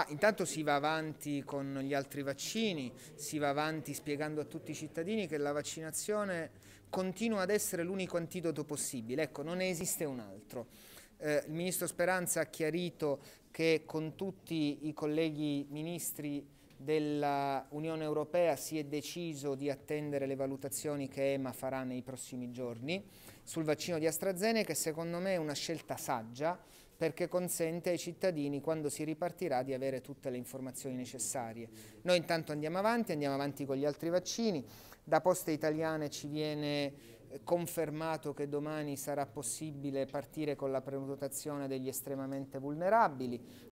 Ma intanto si va avanti con gli altri vaccini, si va avanti spiegando a tutti i cittadini che la vaccinazione continua ad essere l'unico antidoto possibile, ecco, non ne esiste un altro. Eh, il ministro Speranza ha chiarito che con tutti i colleghi ministri dell'Unione Europea si è deciso di attendere le valutazioni che EMA farà nei prossimi giorni sul vaccino di AstraZeneca che secondo me è una scelta saggia perché consente ai cittadini quando si ripartirà di avere tutte le informazioni necessarie. Noi intanto andiamo avanti, andiamo avanti con gli altri vaccini, da Poste Italiane ci viene eh, confermato che domani sarà possibile partire con la prenotazione degli estremamente vulnerabili,